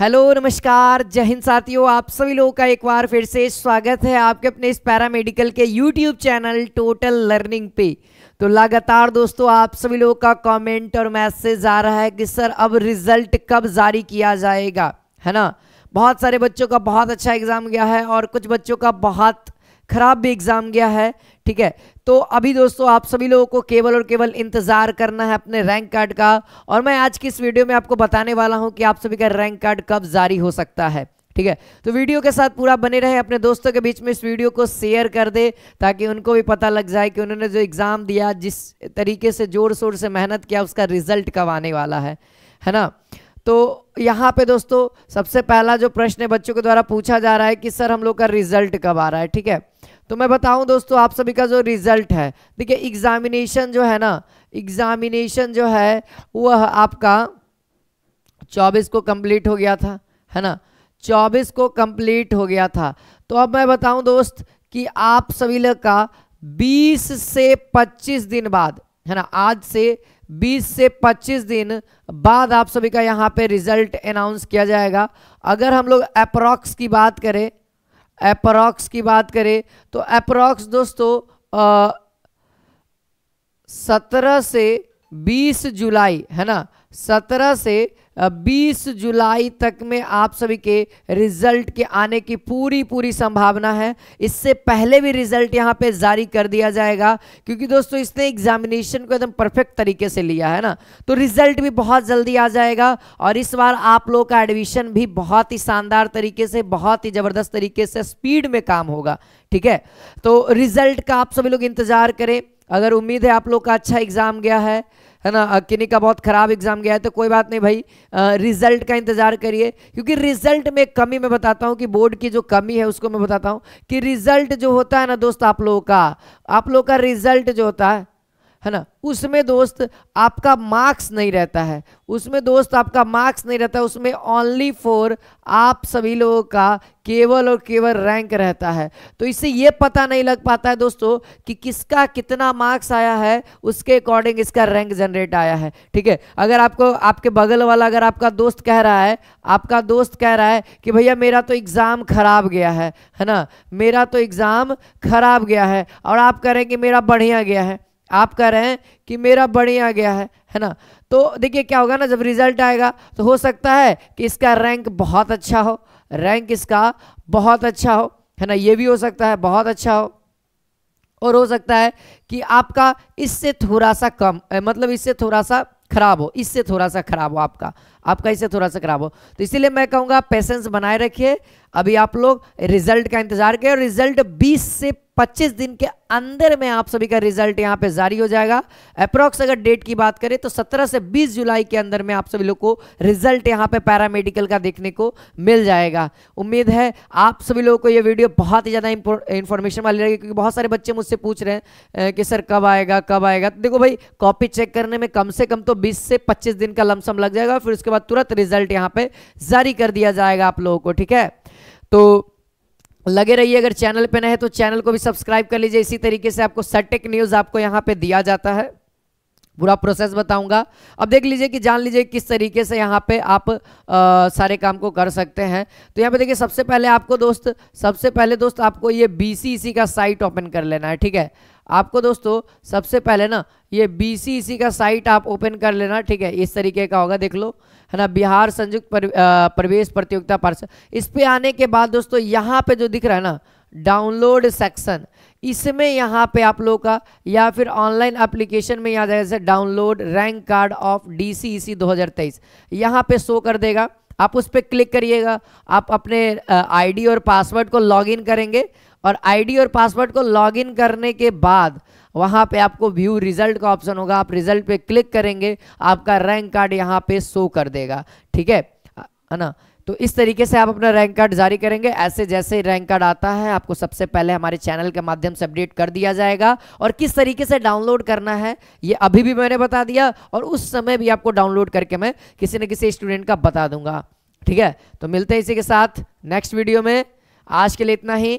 hello नमस्कार जय हिंद साथियों आप सभी लोगों का एक बार फिर से स्वागत है आपके अपने इस पैरा मेडिकल के यूट्यूब चैनल टोटल लर्निंग पे तो लगातार दोस्तों आप सभी लोगों का कमेंट और मैसेज आ रहा है कि सर अब रिजल्ट कब जारी किया जाएगा है ना बहुत सारे बच्चों का बहुत अच्छा एग्ज़ाम गया है और कुछ बच्चों का बहुत खराब भी एग्ज़ाम गया है ठीक है तो अभी दोस्तों आप सभी लोगों को केवल और केवल इंतज़ार करना है अपने रैंक कार्ड का और मैं आज की इस वीडियो में आपको बताने वाला हूं कि आप सभी का रैंक कार्ड कब जारी हो सकता है ठीक है तो वीडियो के साथ पूरा बने रहे अपने दोस्तों के बीच में इस वीडियो को शेयर कर दे ताकि उनको भी पता लग जाए कि उन्होंने जो एग्ज़ाम दिया जिस तरीके से ज़ोर शोर से मेहनत किया उसका रिजल्ट कब आने वाला है है ना तो यहाँ पे दोस्तों सबसे पहला जो प्रश्न है बच्चों के द्वारा पूछा जा रहा है कि सर हम लोग का रिजल्ट कब आ रहा है ठीक है तो मैं बताऊं दोस्तों आप सभी का जो रिजल्ट है देखिए एग्जामिनेशन जो है ना एग्जामिनेशन जो है वह आपका चौबीस को कंप्लीट हो गया था है ना चौबीस को कंप्लीट हो गया था तो अब मैं बताऊं दोस्त कि आप सभी लोग का 20 से 25 दिन बाद है ना आज से 20 से 25 दिन बाद आप सभी का यहाँ पे रिजल्ट अनाउंस किया जाएगा अगर हम लोग अप्रॉक्स की बात करें एप्रॉक्स की बात करें तो अप्रॉक्स दोस्तों सत्रह से बीस जुलाई है ना 17 से 20 जुलाई तक में आप सभी के रिजल्ट के आने की पूरी पूरी संभावना है इससे पहले भी रिजल्ट यहाँ पे जारी कर दिया जाएगा क्योंकि दोस्तों इसने एग्जामिनेशन को एकदम परफेक्ट तरीके से लिया है ना तो रिजल्ट भी बहुत जल्दी आ जाएगा और इस बार आप लोगों का एडमिशन भी बहुत ही शानदार तरीके से बहुत ही ज़बरदस्त तरीके से स्पीड में काम होगा ठीक है तो रिजल्ट का आप सभी लोग इंतज़ार करें अगर उम्मीद है आप लोग का अच्छा एग्ज़ाम गया है है ना किन्हीं का बहुत ख़राब एग्ज़ाम गया है तो कोई बात नहीं भाई रिज़ल्ट का इंतज़ार करिए क्योंकि रिज़ल्ट में कमी मैं बताता हूँ कि बोर्ड की जो कमी है उसको मैं बताता हूँ कि रिज़ल्ट जो होता है ना दोस्त आप लोगों का आप लोगों का रिज़ल्ट जो होता है है ना उसमें दोस्त आपका मार्क्स नहीं रहता है उसमें दोस्त आपका मार्क्स नहीं रहता है उसमें ओनली फॉर आप सभी लोगों का केवल और केवल रैंक रहता है तो इससे ये पता नहीं लग पाता है दोस्तों कि किसका कितना मार्क्स आया है उसके अकॉर्डिंग इसका रैंक जनरेट आया है ठीक है अगर आपको आपके बगल वाला अगर आपका दोस्त कह रहा है आपका दोस्त कह रहा है कि भैया मेरा तो एग्ज़ाम खराब गया है है ना मेरा तो एग्ज़ाम खराब गया है और आप कह रहे हैं कि मेरा बढ़िया गया है आप कह रहे हैं कि मेरा बढ़िया गया है है ना तो देखिए क्या होगा ना जब रिजल्ट आएगा तो हो सकता है कि इसका रैंक बहुत अच्छा हो रैंक इसका बहुत अच्छा हो है ना ये भी हो सकता है बहुत अच्छा हो और हो सकता है कि आपका इससे थोड़ा सा कम मतलब इससे थोड़ा सा खराब हो इससे थोड़ा सा खराब हो आपका आपका इसे थोड़ा सा खराब हो तो इसीलिए मैं कहूंगा पेशेंस बनाए रखिए अभी आप लोग रिजल्ट का इंतजार करें रिजल्ट 20 से 25 दिन के अंदर में आप सभी का रिजल्ट यहां पे जारी हो जाएगा अप्रोक्स अगर डेट की बात करें तो 17 से 20 जुलाई के अंदर में आप सभी लोग को रिजल्ट यहां पे पैरामेडिकल का देखने को मिल जाएगा उम्मीद है आप सभी लोगों को यह वीडियो बहुत ही ज़्यादा इंफॉर्मेशन वाली रहेगी क्योंकि बहुत सारे बच्चे मुझसे पूछ रहे हैं कि सर कब आएगा कब आएगा तो देखो भाई कॉपी चेक करने में कम से कम तो बीस से पच्चीस दिन का लमसम लग जाएगा फिर उसके बाद तुरंत रिजल्ट यहाँ पे जारी कर दिया जाएगा आप लोगों को ठीक है तो लगे रहिए अगर चैनल पे नए तो चैनल को भी सब्सक्राइब कर लीजिए इसी तरीके से आपको सटेक न्यूज़ आपको यहाँ पे दिया जाता है पूरा प्रोसेस बताऊंगा अब देख लीजिए कि जान लीजिए किस तरीके से यहाँ पे आप आ, सारे काम को कर सकते हैं तो यहाँ पे देखिए सबसे पहले आपको दोस्त सबसे पहले दोस्त आपको ये बी e का साइट ओपन कर लेना है ठीक है आपको दोस्तों सबसे पहले ना ये बी सी सी का साइट आप ओपन कर लेना ठीक है इस तरीके का होगा देख लो है ना बिहार संयुक्त पर, प्रवेश प्रतियोगिता पार्षद इस पे आने के बाद दोस्तों यहाँ पे जो दिख रहा है ना डाउनलोड सेक्शन इसमें यहाँ पे आप लोगों का या फिर ऑनलाइन एप्लीकेशन में यहाँ जाएगा जैसे download rank card of D C E C दो हज़ार तेईस यहाँ पे शो कर देगा आप उस पर क्लिक करिएगा आप अपने आईडी और पासवर्ड को लॉगिन करेंगे और आईडी और पासवर्ड को लॉगिन करने के बाद वहां पे आपको व्यू रिजल्ट का ऑप्शन होगा आप रिजल्ट पे क्लिक करेंगे आपका रैंक कार्ड यहाँ पे शो कर देगा ठीक है है ना तो इस तरीके से आप अपना रैंक कार्ड जारी करेंगे ऐसे जैसे रैंक कार्ड आता है आपको सबसे पहले हमारे चैनल के माध्यम से अपडेट कर दिया जाएगा और किस तरीके से डाउनलोड करना है ये अभी भी मैंने बता दिया और उस समय भी आपको डाउनलोड करके मैं किसी न किसी स्टूडेंट का बता दूंगा ठीक है तो मिलते हैं इसी के साथ नेक्स्ट वीडियो में आज के लिए इतना ही